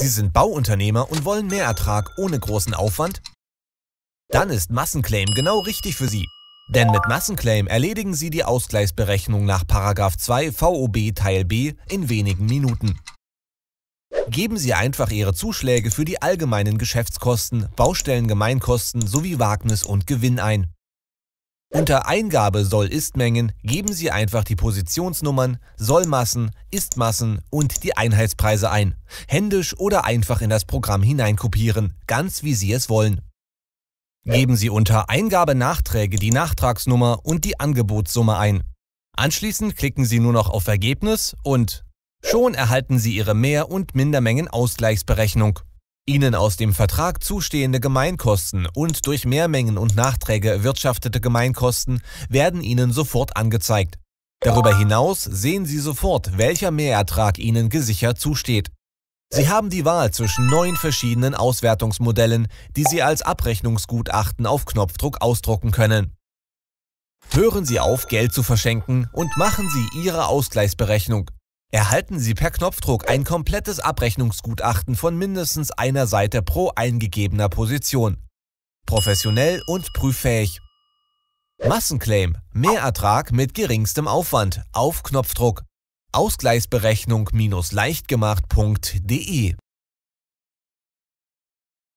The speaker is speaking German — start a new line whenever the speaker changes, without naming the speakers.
Sie sind Bauunternehmer und wollen mehr Ertrag ohne großen Aufwand? Dann ist Massenclaim genau richtig für Sie. Denn mit Massenclaim erledigen Sie die Ausgleichsberechnung nach 2 VOB Teil B in wenigen Minuten. Geben Sie einfach Ihre Zuschläge für die allgemeinen Geschäftskosten, Baustellengemeinkosten sowie Wagnis und Gewinn ein. Unter Eingabe soll Istmengen geben Sie einfach die Positionsnummern, Sollmassen, Istmassen und die Einheitspreise ein. Händisch oder einfach in das Programm hineinkopieren, ganz wie Sie es wollen. Geben Sie unter Eingabe Nachträge die Nachtragsnummer und die Angebotssumme ein. Anschließend klicken Sie nur noch auf Ergebnis und schon erhalten Sie Ihre Mehr- und Mindermengenausgleichsberechnung. Ihnen aus dem Vertrag zustehende Gemeinkosten und durch Mehrmengen und Nachträge erwirtschaftete Gemeinkosten werden Ihnen sofort angezeigt. Darüber hinaus sehen Sie sofort, welcher Mehrertrag Ihnen gesichert zusteht. Sie haben die Wahl zwischen neun verschiedenen Auswertungsmodellen, die Sie als Abrechnungsgutachten auf Knopfdruck ausdrucken können. Hören Sie auf, Geld zu verschenken und machen Sie Ihre Ausgleichsberechnung. Erhalten Sie per Knopfdruck ein komplettes Abrechnungsgutachten von mindestens einer Seite pro eingegebener Position. Professionell und prüffähig. Massenclaim. Mehr Ertrag mit geringstem Aufwand. Auf Knopfdruck. Ausgleichsberechnung-leichtgemacht.de